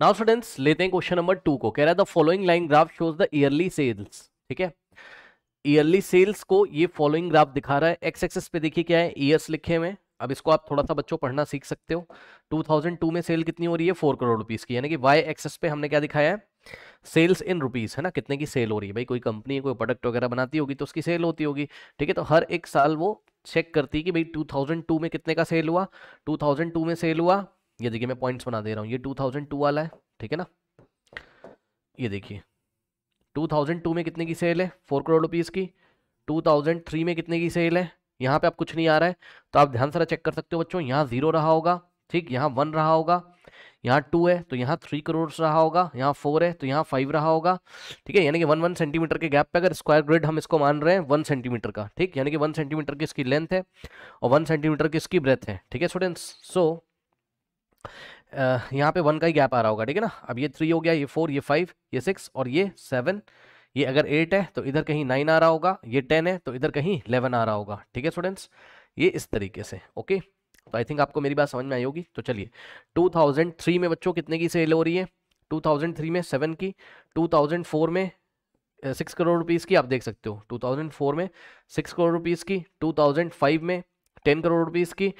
now students लेते हैं question number two को कह रहा है the following line graph shows the yearly sales ठीक है ईयरली सेल्स को ये फॉलोइंग ग्राफ दिखा रहा है एक्स एक्सेस पे देखिए क्या है ईयर्स लिखे हुए अब इसको आप थोड़ा सा बच्चों पढ़ना सीख सकते हो 2002 में सेल कितनी हो रही है फोर करोड़ रुपीज़ की यानी कि वाई एक्सेस पे हमने क्या दिखाया है सेल्स इन रुपीज़ है ना कितने की सेल हो रही है भाई कोई कंपनी कोई प्रोडक्ट वगैरह बनाती होगी तो उसकी सेल होती होगी ठीक है तो हर एक साल वो चेक करती है कि भाई 2002 में कितने का सेल हुआ 2002 में सेल हुआ ये देखिए मैं पॉइंट्स बना दे रहा हूँ ये टू थाउजेंड टू वाला है ठीक है ना ये देखिए टू थाउजेंड टू में कितने की सेल है फोर करोड़ रुपीज़ की टू थाउजेंड थ्री में कितने की सेल है यहाँ पे आप कुछ नहीं आ रहा है तो आप ध्यान से चेक कर सकते हो बच्चों यहाँ जीरो रहा होगा ठीक यहाँ वन रहा होगा यहाँ टू है तो यहाँ थ्री करोड़ रहा होगा यहाँ फोर है तो यहाँ फाइव रहा होगा ठीक है यानी कि वन वन सेंटीमीटर के गैप पे अगर स्क्वायर ग्रिड हम इसको मान रहे हैं वन सेंटीमीटर का ठीक यानी कि वन सेंटीमीटर की इसकी लेंथ है और वन सेंटीमीटर की इसकी ब्रेथ है ठीक है स्टूडेंट्स सो यहाँ पे वन का ही गैप आ रहा होगा ठीक है ना अब ये थ्री हो गया ये फोर ये फाइव ये सिक्स और ये सेवन ये अगर एट है तो इधर कहीं नाइन आ रहा होगा ये टेन है तो इधर कहीं इलेवन आ रहा होगा ठीक है स्टूडेंट्स ये इस तरीके से ओके तो आई थिंक आपको मेरी बात समझ में आई होगी तो चलिए 2003 में बच्चों कितने की सेल हो रही है 2003 में सेवन की 2004 में सिक्स करोड़ रुपीज़ की आप देख सकते हो 2004 में सिक्स करोड़ रुपीज़ की 2005 में टेन करोड़ रुपीज़ की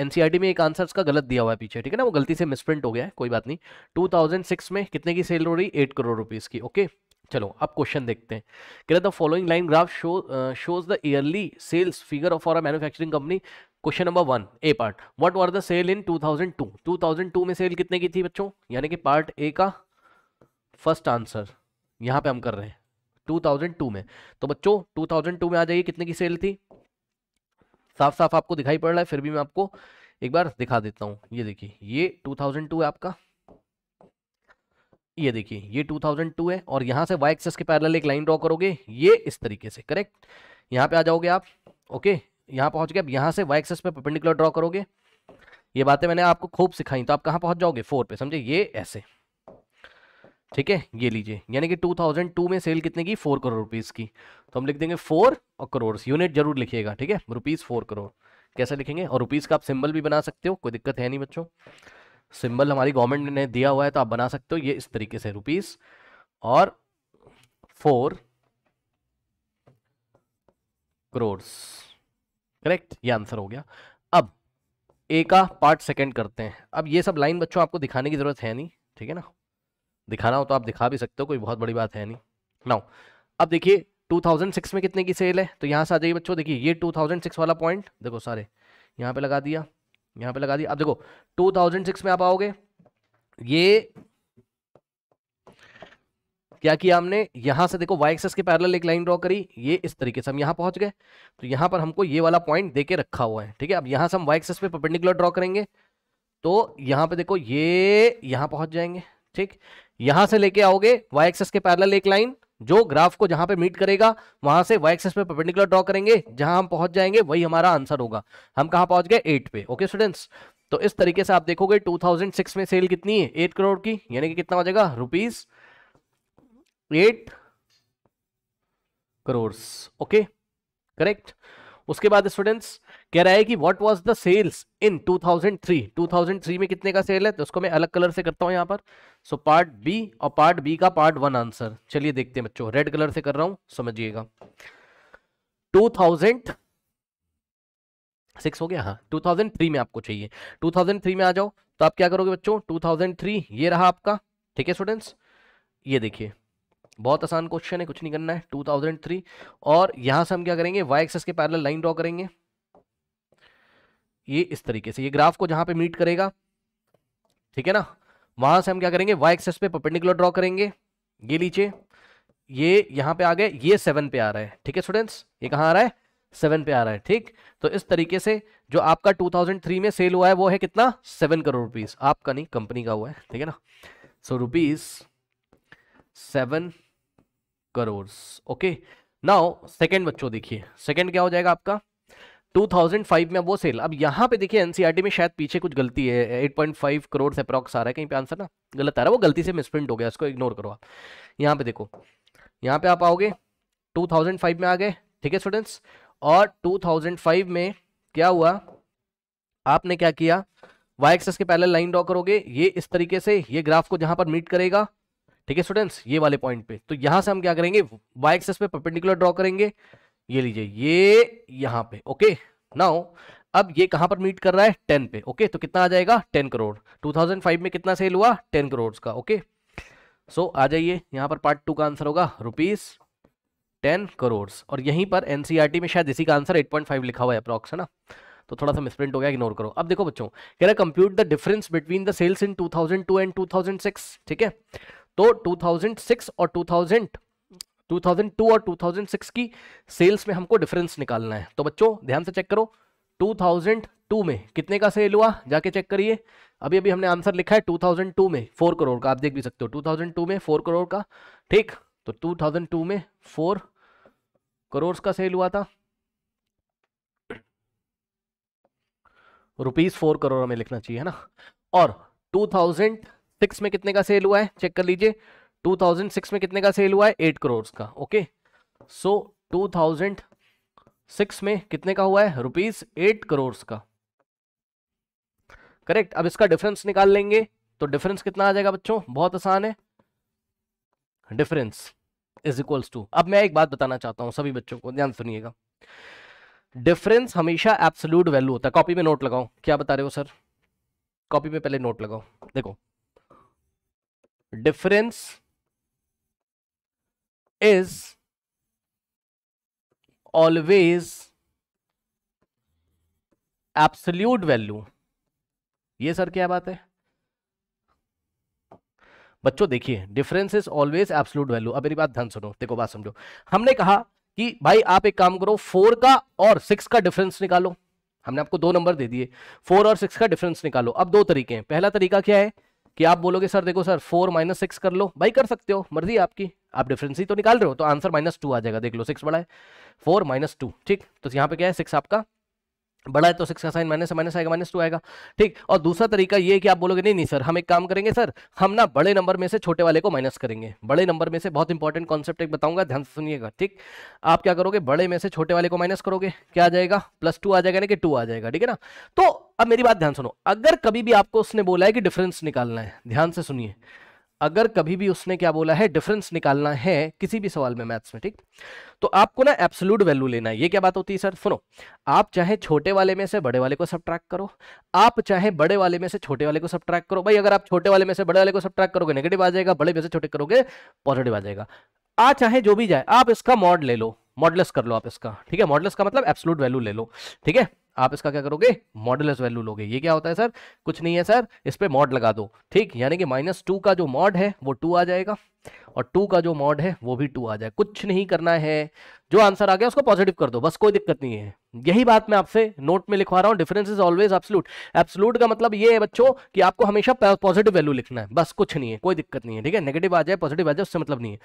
एनसीईआरटी में एक आंसर का गलत दिया हुआ है पीछे ठीक है ना वो गलती से मिसप्रिंट हो गया है कोई बात नहीं 2006 में कितने की सेल हो रही एट करोड़ रुपीज़ की ओके चलो अब क्वेश्चन देखते हैं क्या the following line graph show shows the yearly sales figure of are a manufacturing company question number one a part what were the sale in 2002 2002 में सेल कितने की थी बच्चों यानी कि पार्ट ए का फर्स्ट आंसर यहाँ पे हम कर रहे हैं 2002 में तो बच्चों 2002 में आ जाइए कितने की सेल थी साफ साफ आपको दिखाई पड़ रहा है फिर भी मैं आपको एक बार दिखा देता हूँ ये देखिए ये 2002 है आपका ये देखिए ये 2002 है और यहाँ से वाई एक्सेस के पैरल एक लाइन ड्रॉ करोगे ये इस तरीके से करेक्ट यहाँ पे आ जाओगे आप ओके यहाँ पहुंच गए अब यहाँ से वाई एक्सेस पे परपेंडिकुलर ड्रॉ करोगे ये बातें मैंने आपको खूब सिखाई तो आप कहाँ पहुंच जाओगे फोर पे समझे ये ऐसे ठीक है ये लीजिए यानी कि 2002 में सेल कितने की फोर करोड़ रुपीज़ की तो हम लिख देंगे फोर और करोड़ यूनिट जरूर लिखिएगा ठीक है रुपीज़ फोर करोड़ कैसे लिखेंगे और रुपीज़ का आप सिंबल भी बना सकते हो कोई दिक्कत है नहीं बच्चों सिंबल हमारी गवर्नमेंट ने दिया हुआ है तो आप बना सकते हो ये इस तरीके से रुपीज़ और फोर करोड करेक्ट ये आंसर हो गया अब ए का पार्ट सेकेंड करते हैं अब ये सब लाइन बच्चों आपको दिखाने की ज़रूरत है नहीं ठीक है ना दिखाना हो तो आप दिखा भी सकते हो कोई बहुत बड़ी बात है नहीं नाउ अब देखिए 2006 में कितने की सेल है तो यहाँ से आ जाइए बच्चों देखिए ये 2006 वाला पॉइंट देखो सारे यहाँ पे लगा दिया यहाँ पे लगा दिया अब देखो 2006 में आप आओगे ये क्या किया हमने यहाँ से देखो वाई एक्सेस के पैरल एक लाइन ड्रॉ करी ये इस तरीके से हम यहाँ पहुँच गए तो यहाँ पर हमको ये वाला पॉइंट दे के रखा हुआ है ठीक है अब यहाँ से हम वाई एक्सेस पे परपेंडिकुलर ड्रॉ करेंगे तो यहाँ पे देखो ये यहाँ पहुँच जाएंगे ठीक यहां से लेके आओगे वाई एक्सेस के पैरल एक लाइन जो ग्राफ को जहां पे मीट करेगा वहां से वाई एक्सेस पे परपेंडिकुलर ड्रॉ करेंगे जहां हम पहुंच जाएंगे वही हमारा आंसर होगा हम कहां पहुंच गए एट पे ओके स्टूडेंट्स तो इस तरीके से आप देखोगे 2006 में सेल कितनी है एट करोड़ की यानी कि कितना हो जाएगा rupees eight crore okay correct उसके बाद स्टूडेंट्स कह रहा है कि what was the sales in 2003 2003 में कितने का सेल है तो उसको मैं अलग कलर से करता हूं यहां पर सो पार्ट बी और पार्ट बी का पार्ट वन आंसर चलिए देखते हैं बच्चों रेड कलर से कर रहा हूं समझिएगा सिक्स हो गया हाँ 2003 में आपको चाहिए 2003 में आ जाओ तो आप क्या करोगे बच्चों 2003 ये रहा आपका ठीक है स्टूडेंट्स ये देखिए बहुत आसान क्वेश्चन है कुछ नहीं करना है 2003 और यहां से हम क्या करेंगे वाई एक्सेस के पैरेलल लाइन ड्रॉ करेंगे ये इस तरीके से ये ग्राफ को जहां पे मीट करेगा ठीक है ना वहां से हम क्या करेंगे वाई एक्सेस पे परपेंडिकुलर ड्रॉ करेंगे ये नीचे ये यहां पे आ गए ये सेवन पे आ रहा है ठीक है स्टूडेंट्स ये कहाँ आ रहा है सेवन पे आ रहा है ठीक तो इस तरीके से जो आपका 2003 में सेल हुआ है वो है कितना सेवन करोड़ रुपीस आपका नहीं कंपनी का हुआ है ठीक है ना so so, rupees seven crore okay now second बच्चों देखिए सेकेंड क्या हो जाएगा आपका 2005 में वो सेल अब यहाँ पे देखिए एनसीईआरटी e में शायद पीछे कुछ गलती है 8.5 करोड़ से अप्रॉक्स आ रहा है कहीं पे आंसर ना गलत आ रहा है वो गलती से मिसप्रिंट हो गया इसको इग्नोर करो आप यहाँ पे देखो यहाँ पे आप आओगे 2005 में आ गए ठीक है स्टूडेंट्स और 2005 में क्या हुआ आपने क्या किया वाई एक्सेस के पहले लाइन ड्रॉ करोगे ये इस तरीके से ये ग्राफ को जहाँ पर मीट करेगा ठीक है स्टूडेंट्स ये वाले पॉइंट पे तो यहां से हम क्या करेंगे वाई एक्सेस पे परपेंडिकुलर ड्रॉ करेंगे ये लीजिए ये यहां पे ओके नाउ अब ये कहां पर मीट कर रहा है टेन पे ओके तो कितना आ जाएगा टेन करोड़ 2005 में कितना सेल हुआ टेन करोड़ का ओके सो so, आ जाइए यहाँ पर पार्ट टू का आंसर होगा रुपीज टेन करोड़ और यहीं पर एनसीईआरटी e में शायद इसी का आंसर 8.5 लिखा हुआ है अप्रॉक्स है ना तो थोड़ा सा मिसप्रिंट हो गया इग्नोर करो अब देखो बच्चों कह रहा compute the difference between the sales in 2002 and 2006 ठीक है तो 2006 और 2000 2002 और 2006 की सेल्स में हमको डिफरेंस निकालना है तो बच्चों ध्यान से चेक करो 2002 में कितने का सेल हुआ जाके चेक करिए अभी अभी हमने आंसर लिखा है 2002 में 4 करोड़ का आप देख भी सकते हो 2002 में 4 करोड़ का ठीक तो 2002 में 4 करोड़ का सेल हुआ था रुपीज फोर करोड़ में लिखना चाहिए है ना और 2000 सिक्स में कितने का सेल हुआ है चेक कर लीजिए 2006 में कितने का सेल हुआ है एट करोड़ का okay so two thousand six में कितने का हुआ है रुपीज एट करोड़ का करेक्ट अब इसका डिफरेंस निकाल लेंगे तो डिफरेंस कितना आ जाएगा बच्चों बहुत आसान है डिफरेंस इज इक्वल्स टू अब मैं एक बात बताना चाहता हूं सभी बच्चों को ध्यान सुनिएगा डिफरेंस हमेशा एब्सोल्यूट वैल्यू होता है कॉपी में नोट लगाओ क्या बता रहे हो सर कॉपी में पहले नोट लगाओ देखो difference is always absolute value ये सर क्या बात है बच्चों देखिए difference is always absolute value अब मेरी बात ध्यान सुनो देखो बात समझो हमने कहा कि भाई आप एक काम करो फोर का और सिक्स का डिफरेंस निकालो हमने आपको दो नंबर दे दिए फोर और सिक्स का डिफरेंस निकालो अब दो तरीके हैं पहला तरीका क्या है कि आप बोलोगे सर देखो सर फोर माइनस सिक्स कर लो भाई कर सकते हो मर्जी आपकी आप डिफरेंस ही तो निकाल रहे हो तो आंसर माइनस टू आ जाएगा देख लो सिक्स बड़ा है फोर माइनस टू ठीक तो यहाँ पे क्या है सिक्स आपका बड़ा है तो सिक्स का साइन माइनस माइनस आएगा माइनस टू आएगा ठीक और दूसरा तरीका ये है कि आप बोलोगे नहीं नहीं सर हम एक काम करेंगे सर हम ना बड़े नंबर में से छोटे वाले को माइनस करेंगे बड़े नंबर में से बहुत इंपॉर्टेंट कॉन्सेप्ट एक बताऊंगा ध्यान से सुनिएगा ठीक आप क्या करोगे बड़े में से छोटे वाले को माइनस करोगे क्या आ जाएगा प्लस टू आ जाएगा यानी कि टू आ जाएगा ठीक है ना तो अब मेरी बात ध्यान सुनो अगर कभी भी आपको उसने बोला है कि डिफरेंस निकालना है ध्यान से सुनिए अगर कभी भी उसने क्या बोला है डिफरेंस निकालना है किसी भी सवाल में मैथ्स में ठीक तो आपको ना एब्सोल्यूट वैल्यू लेना है ये क्या बात होती है सर सुनो आप चाहे छोटे वाले में से बड़े वाले को सब करो आप चाहे बड़े वाले में से छोटे वाले को सब करो भाई अगर आप छोटे वाले में से बड़े वाले को सब करोगे नेगेटिव आ जाएगा बड़े में से छोटे करोगे पॉजिटिव आ जाएगा आ चाहे जो भी जाए आप इसका मॉड ले लो मॉडलेस कर लो आप इसका ठीक है मॉडलेस का मतलब एब्सोल्यूट वैल्यू ले लो ठीक है आप इसका क्या करोगे मॉडल वैल्यू लोगे ये क्या होता है सर कुछ नहीं है सर इस पर मॉड लगा दो ठीक यानी कि माइनस टू का जो मॉड है वो टू आ जाएगा और टू का जो मॉड है वो भी टू आ जाए कुछ नहीं करना है जो आंसर आ गया उसको पॉजिटिव कर दो बस कोई दिक्कत नहीं है यही बात मैं आपसे नोट में लिखवा रहा हूँ difference is always absolute absolute का मतलब ये है बच्चों कि आपको हमेशा पॉजिटिव वैल्यू लिखना है बस कुछ नहीं है कोई दिक्कत नहीं है ठीक है नेगेटिव आ जाए पॉजिटिव आ जाए उससे मतलब नहीं है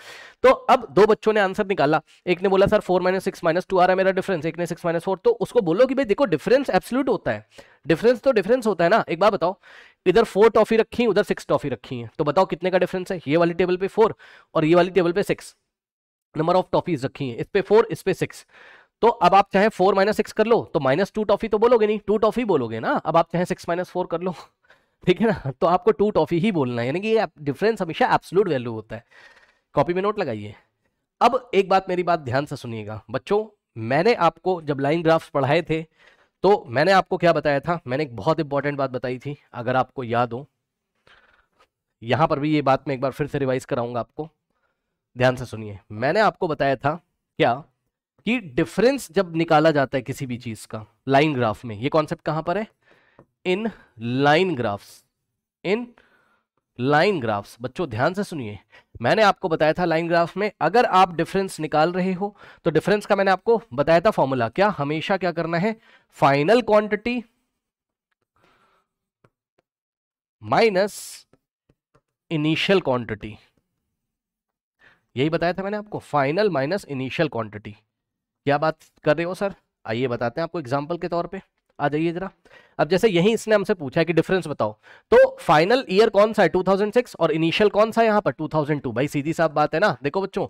तो अब दो बच्चों ने आंसर निकाला एक ने बोला sir four minus six minus two आ रहा है मेरा डिफरेंस एक ने सिक्स माइनस फोर तो उसको बोलो कि भाई देखो डिफरेंस एब्सोलूट होता है डिफरेंस तो डिफरेंस होता है ना एक बार बताओ इधर फोर टॉफी रखी उधर सिक्स टॉफी रखी है तो बताओ कितने का डिफरेंस है ये वाली टेबल पे फोर और ये वाली टेबल पे सिक्स नंबर ऑफ टॉफी रखी है इस पे फोर इस पे सिक्स तो अब आप चाहे फोर माइनस सिक्स कर लो तो माइनस टू टॉफी तो बोलोगे नहीं टू टॉफी बोलोगे ना अब आप चाहे सिक्स माइनस फोर कर लो ठीक है ना तो आपको टू टॉफी ही बोलना है यानी कि ये डिफरेंस हमेशा एब्सोलूट वैल्यू होता है कॉपी में नोट लगाइए अब एक बात मेरी बात ध्यान से सुनिएगा बच्चों मैंने आपको जब लाइन ग्राफ्स पढ़ाए थे तो मैंने आपको क्या बताया था मैंने एक बहुत इंपॉर्टेंट बात बताई थी अगर आपको याद हो यहां पर भी ये बात मैं एक बार फिर से रिवाइज कराऊंगा आपको ध्यान से सुनिए मैंने आपको बताया था क्या कि डिफरेंस जब निकाला जाता है किसी भी चीज़ का लाइन ग्राफ में ये कॉन्सेप्ट कहां पर है in line graphs in line graphs बच्चों ध्यान से सुनिए मैंने आपको बताया था लाइन ग्राफ में अगर आप डिफरेंस निकाल रहे हो तो डिफरेंस का मैंने आपको बताया था फॉर्मूला क्या हमेशा क्या करना है final quantity minus initial quantity यही बताया था मैंने आपको फाइनल माइनस इनिशियल क्वांटिटी क्या बात कर रहे हो सर आइए बताते हैं आपको एग्जाम्पल के तौर पर आ जाइए जरा अब जैसे यही इसने हमसे पूछा है कि डिफरेंस बताओ तो फाइनल ईयर कौन सा है 2006 और इनिशियल कौन सा है यहाँ पर 2002 भाई सीधी साफ बात है ना देखो बच्चों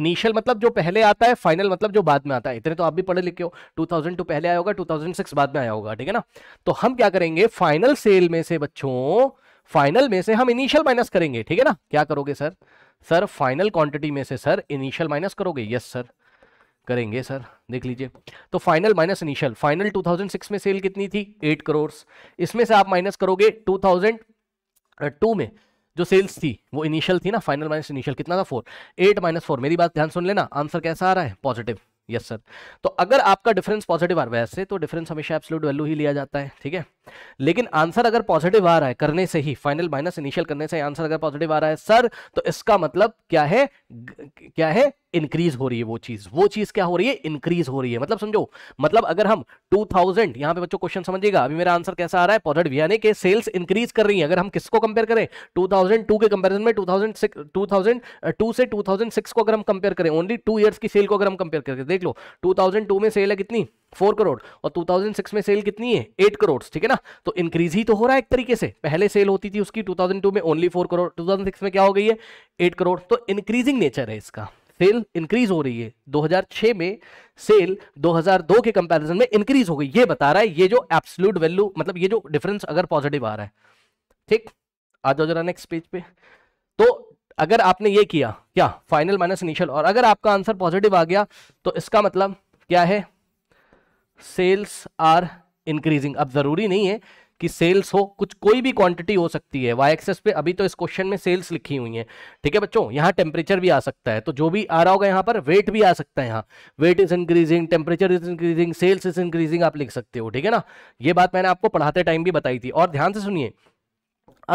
इनिशियल मतलब जो पहले आता है फाइनल मतलब जो बाद में आता है इतने तो आप भी पढ़े लिखे हो 2002 पहले आया होगा 2006 बाद में आया होगा ठीक है ना तो हम क्या करेंगे फाइनल सेल में से बच्चों फाइनल में से हम इनिशियल माइनस करेंगे ठीक है ना क्या करोगे सर सर फाइनल क्वांटिटी में से सर इनिशियल माइनस करोगे यस सर करेंगे सर देख लीजिए तो फाइनल माइनस इनिशियल फाइनल 2006 में सेल कितनी थी 8 करोड़ इसमें से आप माइनस करोगे 2002 में जो सेल्स थी वो इनिशियल थी ना फाइनल माइनस इनिशियल कितना था फोर एट माइनस फोर मेरी बात ध्यान सुन लेना आंसर कैसा आ रहा है पॉजिटिव यस सर तो अगर आपका डिफरेंस पॉजिटिव आ रहा है वैसे तो डिफरेंस हमेशा एप्सलूट वैल्यू ही लिया जाता है ठीक है लेकिन आंसर अगर पॉजिटिव आ रहा है करने से ही फाइनल माइनस इनिशियल करने से आंसर अगर पॉजिटिव आ रहा है सर तो इसका मतलब क्या है क्या है इंक्रीज हो रही है वो चीज वो चीज क्या हो रही है इंक्रीज हो रही है मतलब समझो मतलब अगर हम 2000 यहां पे बच्चों क्वेश्चन समझिएगा अभी मेरा आंसर कैसा आ रहा है पॉजिटिव यानी कि सेल्स इंक्रीज कर रही है अगर हम किसको कंपेयर करें 2002 के कंपैरिजन में 2006 2002 से 2006 को अगर हम कंपेयर करें ओनली टू ईयर्स की सेल को अगर हम कंपेयर करके देख लो 2002 में सेल है कितनी फोर करोड़ और 2006 में सेल कितनी है एट करोड़ ठीक है ना तो इंक्रीज ही तो हो रहा है एक तरीके से पहले सेल होती थी उसकी 2002 में ओनली फोर करोड़ 2006 में क्या हो गई है एट करोड़ तो इंक्रीजिंग नेचर है इसका सेल इंक्रीज हो रही है 2006 में सेल 2002 के कंपैरिजन में इंक्रीज हो गई ये बता रहा है ये जो एब्सोल्यूट वैल्यू मतलब ये जो डिफरेंस अगर पॉजिटिव आ रहा है ठीक आ जाओ जरा नेक्स्ट पेज पे तो अगर आपने ये किया क्या फाइनल माइनस इनिशियल और अगर आपका आंसर पॉजिटिव आ गया तो इसका मतलब क्या है सेल्स आर इंक्रीजिंग अब ज़रूरी नहीं है कि सेल्स हो कुछ कोई भी क्वांटिटी हो सकती है वाई एक्सेस पे अभी तो इस क्वेश्चन में सेल्स लिखी हुई है ठीक है बच्चों यहाँ टेम्परेचर भी आ सकता है तो जो भी आ रहा होगा यहाँ पर वेट भी आ सकता है यहाँ weight is increasing temperature is increasing sales is increasing आप लिख सकते हो ठीक है ना ये बात मैंने आपको पढ़ाते टाइम भी बताई थी और ध्यान से सुनिए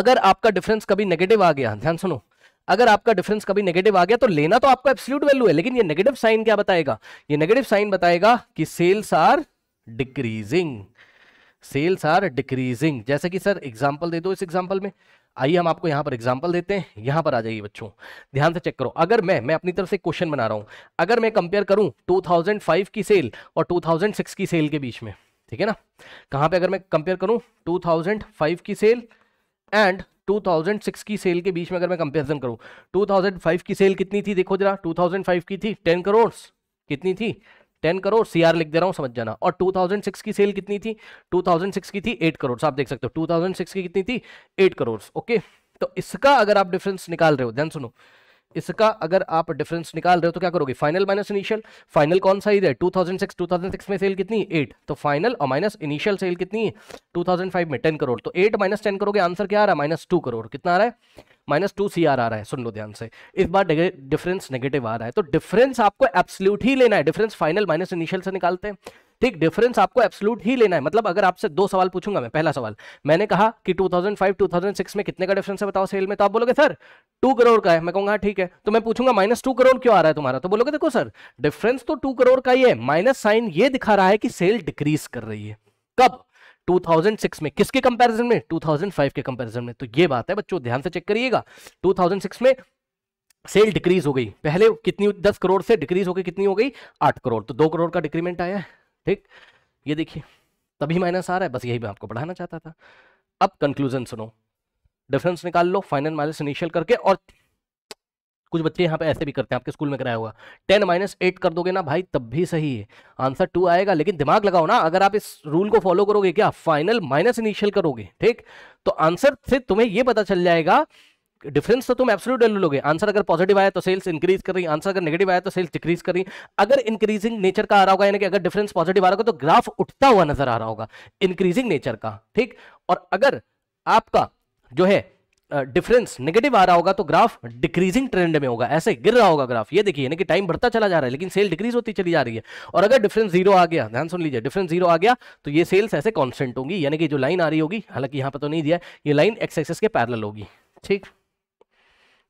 अगर आपका डिफरेंस कभी नेगेटिव आ गया ध्यान सुनो अगर आपका डिफरेंस कभी नेगेटिव आ गया तो लेना तो आपका एब्सोल्यूट वैल्यू है लेकिन ये नेगेटिव साइन क्या बताएगा ये नेगेटिव साइन बताएगा कि sales are decreasing sales are decreasing जैसे कि सर एग्जाम्पल दे दो इस एग्जाम्पल में आइए हम आपको यहाँ पर एग्जाम्पल देते हैं यहाँ पर आ जाइए बच्चों ध्यान से चेक करो अगर मैं मैं अपनी तरफ से क्वेश्चन बना रहा हूँ अगर मैं कंपेयर करूँ 2005 की सेल और 2006 की सेल के बीच में ठीक है ना कहाँ पे अगर मैं कंपेयर करूँ 2005 की सेल एंड 2006 की सेल के बीच में अगर मैं कंपेरिजन करूँ 2005 की सेल कितनी थी देखो जरा 2005 की थी 10 करोड़ कितनी थी टेन करोड़ सीआर लिख दे रहा हूँ समझ जाना और 2006 की सेल कितनी थी 2006 की थी 8 करोड़ आप देख सकते हो 2006 की कितनी थी 8 करोड़ ओके तो इसका अगर आप डिफरेंस निकाल रहे हो ध्यान सुनो इसका अगर आप डिफरेंस निकाल रहे हो तो क्या करोगे फाइनल माइनस इनिशियल फाइनल कौन सा है 2006 2006 में सेल कितनी एट तो फाइनल और माइनस इनिशियल सेल कितनी टू थाउजेंड फाइव में टेन करोड़ तो एट माइनस टेन करोगे आंसर क्या आ रहा है माइनस टू करोड़ कितना आ रहा है माइनस टू सी आर आ रहा है सुन लो ध्यान से इस बार डिफरेंस नेगेटिव आ रहा है तो डिफरेंस आपको एब्सल्यूट ही लेना है डिफरेंस फाइनल माइनस इनिशियल से निकालते हैं ठीक डिफरेंस आपको एब्सोल्यूट ही लेना है मतलब अगर आपसे दो सवाल पूछूंगा मैं पहला सवाल मैंने कहा कि 2005 2006 में कितने का डिफरेंस है बताओ सेल में तो आप बोलोगे सर टू करोड़ का है मैं कहूंगा हाँ, ठीक है तो मैं पूछूंगा माइनस टू करोड़ क्यों आ रहा है तुम्हारा तो बोलोगे देखो सर डिफरेंस तो टू करोड़ का ही है माइनस साइन ये दिखा रहा है कि सेल डिक्रीज कर रही है कब 2006 में किसके कंपैरिजन में 2005 के कंपैरिजन में तो ये बात है बच्चों ध्यान से चेक करिएगा 2006 में सेल डिक्रीज हो गई पहले कितनी दस करोड़ से डिक्रीज होकर कितनी हो गई आठ करोड़ तो दो करोड़ का डिक्रीमेंट आया है ठीक ये देखिए तभी माइनस आ रहा है बस यही मैं आपको पढ़ाना चाहता था अब कंक्लूजन सुनो डिफरेंस निकाल लो फाइनल माइनस इनिशियल करके और कुछ बच्चे यहाँ पे ऐसे भी करते हैं आपके स्कूल में कराया हुआ टेन माइनस एट कर दोगे ना भाई तब भी सही है आंसर टू आएगा लेकिन दिमाग लगाओ ना अगर आप इस रूल को फॉलो करोगे क्या फाइनल माइनस इनिशियल करोगे ठीक तो आंसर से तुम्हें यह पता चल जाएगा डिफरेंस तो तुम एब्सोल्यूट वैल्यू लोगे आंसर अगर पॉजिटिव आया तो सेल्स इंक्रीज कर रही आंसर अगर नेगेटिव आया तो सेल्स डिक्रीज कर रही अगर इंक्रीजिंग नेचर का आ रहा होगा यानी कि अगर डिफरेंस पॉजिटिव आ रहा होगा तो ग्राफ उठता हुआ नजर आ रहा होगा इंक्रीजिंग नेचर का ठीक और अगर आपका जो है डिफरेंस uh, नेगेटिव आ रहा होगा तो ग्राफ डिक्रीजिंग ट्रेंड में होगा ऐसे गिर रहा होगा ग्राफ ये देखिए यानी कि टाइम बढ़ता चला जा रहा है लेकिन सेल डिक्रीज होती चली जा रही है और अगर डिफरेंस जीरो आ गया ध्यान सुन लीजिए डिफरेंस जीरो आ गया तो ये सेल्स ऐसे कॉन्स्टेंट होंगी यानी कि जो लाइन आ रही होगी हालांकि यहां पर तो नहीं दिया ये लाइन एक्स एक्सेस के पैरल होगी ठीक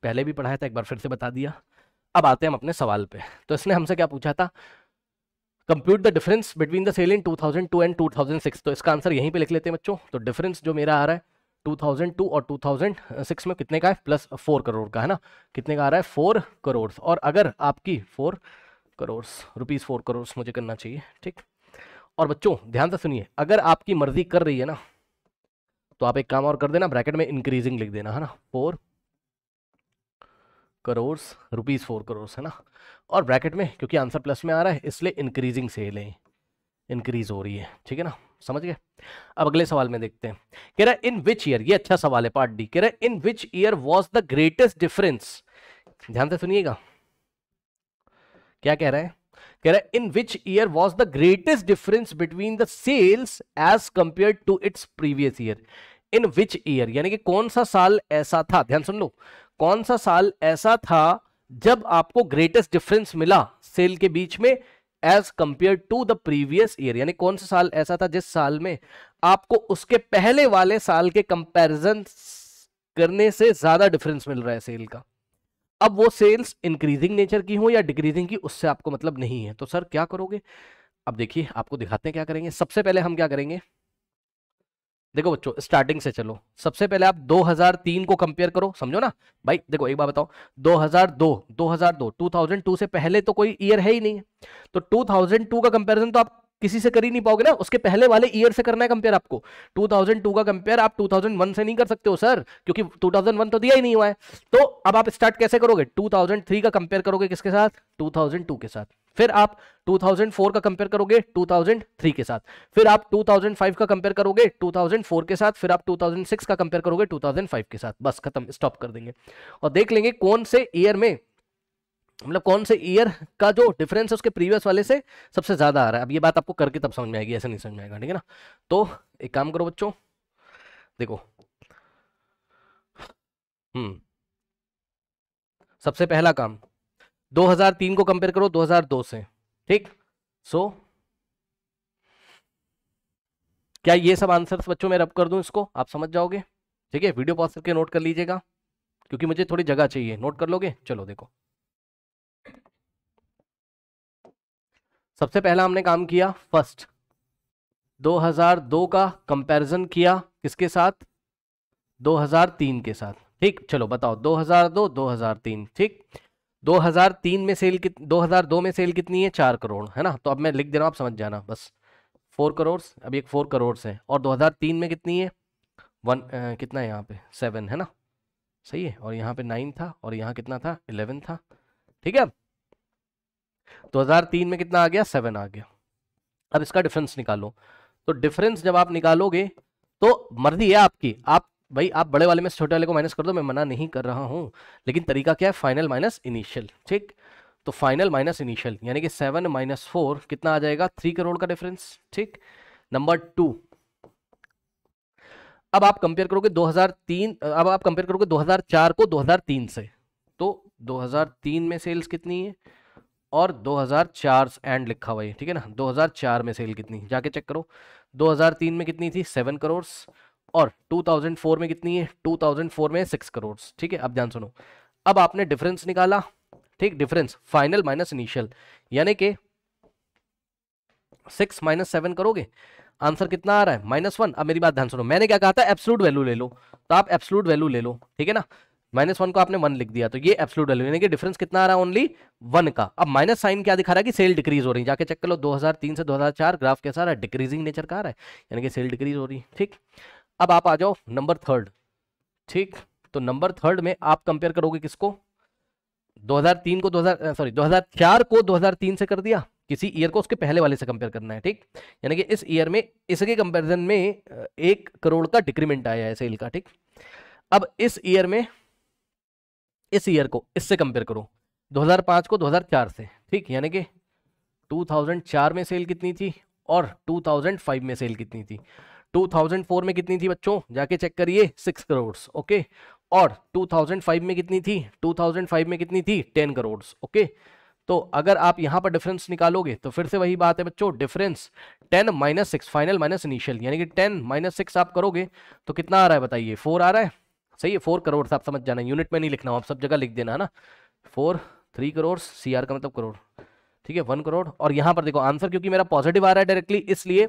पहले भी पढ़ाया था तो एक बार फिर से बता दिया अब आते हैं हम अपने सवाल पे तो इसने हमसे क्या पूछा था compute the difference between the sale in 2002 and 2006 तो इसका आंसर यहीं पे लिख लेते हैं बच्चों तो डिफरेंस जो मेरा आ रहा है 2002 और 2006 में कितने का है प्लस फोर करोड़ का है ना कितने का आ रहा है फोर करोड़ और अगर आपकी four crore rupees four crore मुझे करना चाहिए ठीक और बच्चों ध्यान से सुनिए अगर आपकी मर्जी कर रही है ना तो आप एक काम और कर देना ब्रैकेट में इंक्रीजिंग लिख देना है ना four crore rupees four crore है ना और ब्रैकेट में क्योंकि आंसर प्लस में आ रहा है इसलिए इंक्रीजिंग सेल है इंक्रीज हो रही है ठीक है ना समझ गए अब अगले सवाल में देखते हैं कह रहा है इन विच ईयर ये अच्छा सवाल है पार्ट डी कह रहा है in which year was the greatest difference ध्यान से सुनिएगा क्या कह रहा है कह रहा है in which year was the greatest difference between the sales as compared to its previous year in which year यानी कि कौन सा साल ऐसा था ध्यान सुन लो कौन सा साल ऐसा था जब आपको ग्रेटेस्ट डिफरेंस मिला सेल के बीच में as compared to the previous year यानी कौन सा साल ऐसा था जिस साल में आपको उसके पहले वाले साल के कंपेरिजन करने से ज्यादा डिफरेंस मिल रहा है सेल का अब वो सेल्स इंक्रीजिंग नेचर की हो या डिक्रीजिंग की उससे आपको मतलब नहीं है तो सर क्या करोगे अब देखिए आपको दिखाते हैं क्या करेंगे सबसे पहले हम क्या करेंगे देखो बच्चों स्टार्टिंग से चलो सबसे पहले आप 2003 को कंपेयर करो समझो ना भाई देखो एक बार बताओ 2002 2002 2002 से पहले तो कोई ईयर है ही नहीं है तो 2002 का कंपैरिजन तो आप किसी से कर ही नहीं पाओगे ना उसके पहले वाले ईयर से करना है कंपेयर आपको 2002 का कंपेयर आप 2001 से नहीं कर सकते हो सर क्योंकि 2001 तो दिया ही नहीं हुआ है तो अब आप स्टार्ट कैसे करोगे 2003 का कंपेयर करोगे किसके साथ 2002 के साथ फिर आप 2004 का कंपेयर करोगे 2003 के साथ फिर आप 2005 का कंपेयर करोगे 2004 के साथ फिर आप 2006 का कंपेयर करोगे 2005 के साथ बस खत्म स्टॉप कर देंगे और देख लेंगे कौन से ईयर में मतलब कौन से ईयर का जो डिफरेंस है उसके प्रीवियस वाले से सबसे ज़्यादा आ रहा है अब ये बात आपको करके तब समझ में आएगी ऐसे नहीं समझ में आएगा ठीक है ना तो एक काम करो बच्चों देखो हम्म सबसे पहला काम 2003 को कंपेयर करो 2002 से ठीक सो so, क्या ये सब आंसर्स बच्चों मैं रब कर दूं इसको आप समझ जाओगे ठीक है वीडियो पॉज करके नोट कर लीजिएगा क्योंकि मुझे थोड़ी जगह चाहिए नोट कर लोगे चलो देखो सबसे पहला हमने काम किया फर्स्ट 2002 का कंपैरिजन किया किसके साथ 2003 के साथ ठीक चलो बताओ 2002 2003 ठीक 2003 में सेल कित 2002 में सेल कितनी है चार करोड़ है ना तो अब मैं लिख दे रहा हूँ आप समझ जाना बस फोर करोड़ अब एक फोर करोड़ है और 2003 में कितनी है वन आ, कितना है यहाँ पे सेवन है ना सही है और यहाँ पे नाइन था और यहाँ कितना था इलेवन था ठीक है 2003 में कितना आ गया सेवन आ गया अब इसका डिफरेंस निकालो तो डिफरेंस जब आप निकालोगे तो मर्जी है आपकी आप भाई आप बड़े वाले में छोटे वाले को माइनस कर दो मैं मना नहीं कर रहा हूँ लेकिन तरीका क्या है फाइनल माइनस इनिशियल ठीक तो फाइनल माइनस इनिशियल यानी कि सेवन माइनस फोर कितना आ जाएगा थ्री करोड़ का डिफरेंस ठीक नंबर टू अब आप कंपेयर करोगे 2003 अब आप कंपेयर करोगे 2004 को 2003 से तो 2003 में सेल्स कितनी है और 2004 एंड लिखा हुआ है ठीक है ना 2004 में सेल कितनी जाके चेक करो 2003 में कितनी थी सेवन करोड़ और 2004 में कितनी है 2004 में सिक्स करोड़ ठीक है अब ध्यान सुनो अब आपने डिफरेंस निकाला ठीक डिफरेंस फाइनल माइनस इनिशियल यानी कि सिक्स माइनस सेवन करोगे आंसर कितना आ रहा है माइनस वन अब मेरी बात ध्यान सुनो मैंने क्या कहा था एप्सलूट वैल्यू ले लो तो आप एप्सलूट वैल्यू ले लो ठीक है ना माइनस वन को आपने वन लिख दिया तो ये एप्सलूट वैल्यू यानी कि डिफरेंस कितना आ रहा है ओनली वन का अब माइनस साइन क्या दिखा रहा है कि सेल डिक्रीज हो रही है जाके चेक कर लो दो से दो ग्राफ कैसा रहा है डिक्रीजिंग नेचर का आ रहा है यानी कि सेल डिक्रीज हो रही है ठीक अब आप आ जाओ नंबर थर्ड ठीक तो नंबर थर्ड में आप कंपेयर करोगे किसको 2003 को 2000 सॉरी 2004 को 2003 से कर दिया किसी ईयर को उसके पहले वाले से कंपेयर करना है ठीक यानी कि इस ईयर में इसके कंपैरिजन में एक करोड़ का डिक्रीमेंट आया है सेल का ठीक अब इस ईयर में इस ईयर को इससे कंपेयर करो 2005 को 2004 से ठीक यानी कि 2004 में सेल कितनी थी और 2005 में सेल कितनी थी 2004 में कितनी थी बच्चों जाके चेक करिए सिक्स करोड़ ओके और 2005 में कितनी थी 2005 में कितनी थी टेन करोड़ ओके तो अगर आप यहां पर डिफरेंस निकालोगे तो फिर से वही बात है बच्चों difference ten minus six final minus initial यानी कि टेन माइनस सिक्स आप करोगे तो कितना आ रहा है बताइए फोर आ रहा है सही है फोर करोड़ आप समझ जाना यूनिट में नहीं लिखना हो आप सब जगह लिख देना है ना फोर थ्री करोड़ सी का मतलब करोड़ ठीक है वन करोड़ और यहां पर देखो आंसर क्योंकि मेरा पॉजिटिव आ रहा है डायरेक्टली इसलिए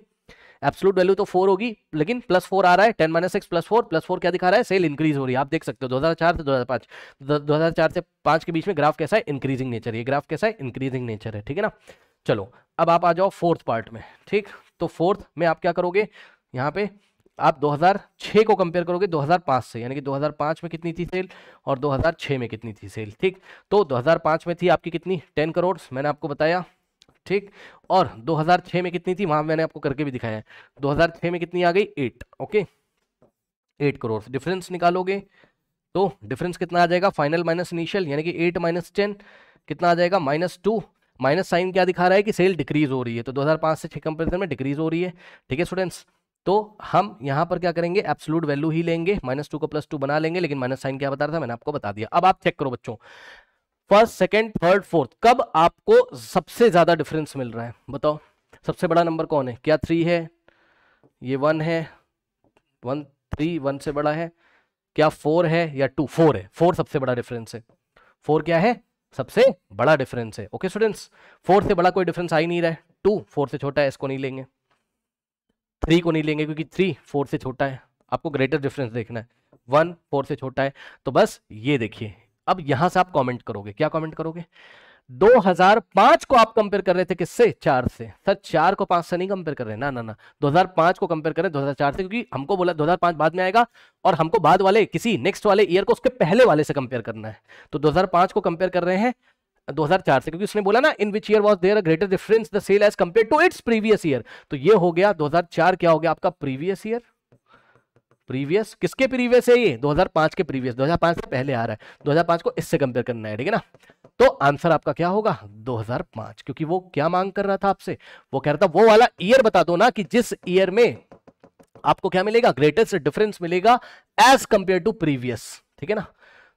एब्सोलूट वैल्यू तो फोर होगी लेकिन प्लस फोर आ रहा है ten minus six plus four plus four क्या दिखा रहा है सेल इंक्रीज हो रही है आप देख सकते हो दो हज़ार चार से दो हज़ार पांच दो हज़ार चार से पांच के बीच में ग्राफ कैसा है इंक्रीजिंग नेचर ये ग्राफ कैसा है इंक्रीजिंग नेचर है ठीक है ना चलो अब आप आ जाओ फोर्थ पार्ट में ठीक तो फोर्थ में आप क्या करोगे यहाँ पे आप 2006 को कंपेयर करोगे 2005 से यानी कि 2005 में कितनी थी सेल और 2006 में कितनी थी सेल ठीक तो 2005 में थी आपकी कितनी 10 करोड़ मैंने आपको बताया ठीक और 2006 में कितनी थी वहां मैंने आपको करके भी दिखाया है 2006 में कितनी आ गई eight okay eight crore difference निकालोगे तो डिफरेंस कितना आ जाएगा फाइनल माइनस इनिशियल यानी कि एट माइनस टेन कितना आ जाएगा माइनस टू माइनस साइन क्या दिखा रहा है कि सेल डिक्रीज हो रही है तो 2005 से छह कंपेरिजन में डिक्रीज हो रही है ठीक है स्टूडेंट्स तो हम यहां पर क्या करेंगे एप्सलूट वैल्यू ही लेंगे माइनस टू को प्लस टू बना लेंगे लेकिन माइनस साइन क्या बता रहा था मैंने आपको बता दिया अब आप चेक करो बच्चों फर्स्ट सेकेंड थर्ड फोर्थ कब आपको सबसे ज्यादा डिफरेंस मिल रहा है बताओ सबसे बड़ा नंबर कौन है क्या थ्री है ये वन है वन थ्री वन से बड़ा है क्या फोर है या टू फोर है फोर सबसे बड़ा डिफरेंस है फोर क्या है सबसे बड़ा डिफरेंस है ओके स्टूडेंट्स फोर से बड़ा कोई डिफरेंस आ ही नहीं रहा है टू फोर से छोटा है इसको नहीं लेंगे थ्री को नहीं लेंगे क्योंकि थ्री फोर से छोटा है आपको ग्रेटर डिफरेंस देखना है वन फोर से छोटा है तो बस ये देखिए अब यहां से आप कमेंट करोगे क्या कमेंट करोगे 2005 को आप कंपेयर कर रहे थे किससे चार से सर चार को पांच से नहीं कंपेयर कर रहे ना ना ना 2005 को कंपेयर कर रहे हैं 2004 से क्योंकि हमको बोला 2005 बाद में आएगा और हमको बाद वाले किसी नेक्स्ट वाले ईयर को उसके पहले वाले से कंपेयर करना है तो 2005 को कंपेयर कर रहे हैं 2004 से क्योंकि उसने बोला ना in which year was there greater difference the sale as compared to its previous year तो ये हो गया 2004 क्या हो गया आपका प्रीवियस ईयर प्रीवियस किसके प्रीवियस है ये 2005 के प्रीवियस 2005 से पहले आ रहा है 2005 को इससे कंपेयर करना है ठीक है ना तो आंसर आपका क्या होगा 2005 क्योंकि वो क्या मांग कर रहा था आपसे वो कह रहा था वो वाला ईयर बता दो ना कि जिस ईयर में आपको क्या मिलेगा ग्रेटेस्ट डिफरेंस मिलेगा एज कंपेयर टू प्रीवियस ठीक है ना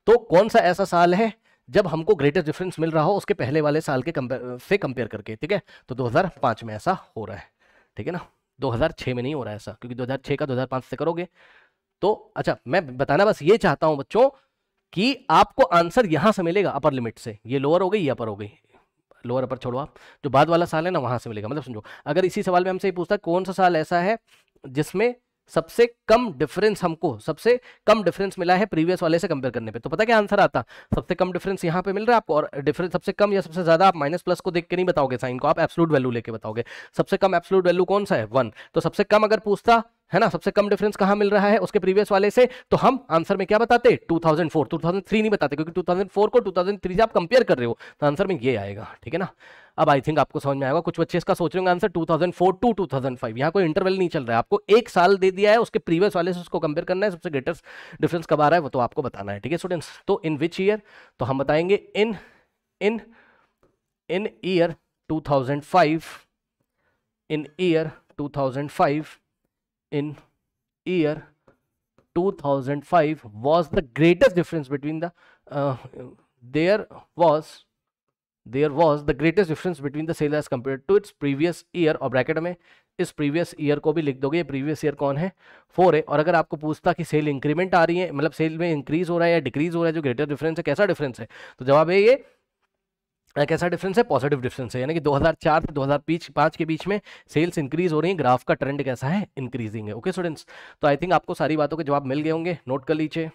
तो कौन सा ऐसा साल है जब हमको ग्रेटेस्ट डिफरेंस मिल रहा हो उसके पहले वाले साल के कंपेयर से कंपेयर करके ठीक है तो दो में ऐसा हो रहा है ठीक है ना 2006 में नहीं हो रहा है ऐसा क्योंकि 2006 का 2005 से करोगे तो अच्छा मैं बताना बस ये चाहता हूं बच्चों कि आपको आंसर यहां से मिलेगा अपर लिमिट से ये लोअर हो गई ये अपर हो गई लोअर अपर छोड़ो आप जो बाद वाला साल है ना वहां से मिलेगा मतलब समझो अगर इसी सवाल में हमसे पूछता कौन सा साल ऐसा है जिसमें सबसे कम डिफरेंस हमको सबसे कम डिफरेंस मिला है प्रीवियस वाले से कंपेयर करने पे तो पता क्या आंसर आता सबसे कम डिफरेंस यहाँ पे मिल रहा है आपको और डिफरेंस सबसे कम या सबसे ज्यादा आप माइनस प्लस को देख के नहीं बताओगे साइन को आप एब्सोलूट वैल्यू लेके बताओगे सबसे कम एब्सोलूट वैल्यू कौन सा है वन तो सबसे कम अगर पूछता है ना सबसे कम डिफरेंस कहाँ मिल रहा है उसके प्रीवियस वाले से तो हम आंसर में क्या बताते 2004 2003 नहीं बताते क्योंकि 2004 को 2003 से आप कंपेयर कर रहे हो तो आंसर में ये आएगा ठीक है ना अब आई थिंक आपको समझ में आएगा कुछ बच्चे इसका सोच रहे होंगे आंसर 2004 टू 2005 यहाँ कोई इंटरवल नहीं चल रहा है आपको एक साल दे दिया है उसके प्रीवियस वाले से उसको कंपेयर करना है सबसे ग्रेटेस्ट डिफरेंस कब आ रहा है वो तो आपको बताना है ठीक है स्टूडेंट्स तो इन विच ईयर तो हम बताएंगे in in in year two in year two in year 2005 was the greatest difference between the uh, there was there was the greatest difference between the sale as compare to its previous year और bracket में इस previous year को भी लिख दोगे previous year कौन है four है और अगर आपको पूछता कि सेल इंक्रीमेंट आ रही है मतलब सेल में इंक्रीज हो रहा है या डिक्रीज हो रहा है जो ग्रेटर डिफरेंस है कैसा डिफरेंस है तो जवाब है ये कैसा डिफरेंस है पॉजिटिव डिफरेंस है यानी कि 2004 से 2005 के बीच में सेल्स इंक्रीज हो रही है ग्राफ का ट्रेंड कैसा है इंक्रीजिंग है ओके स्टूडेंट्स तो आई थिंक आपको सारी बातों के जवाब मिल गए होंगे नोट कर लीजिए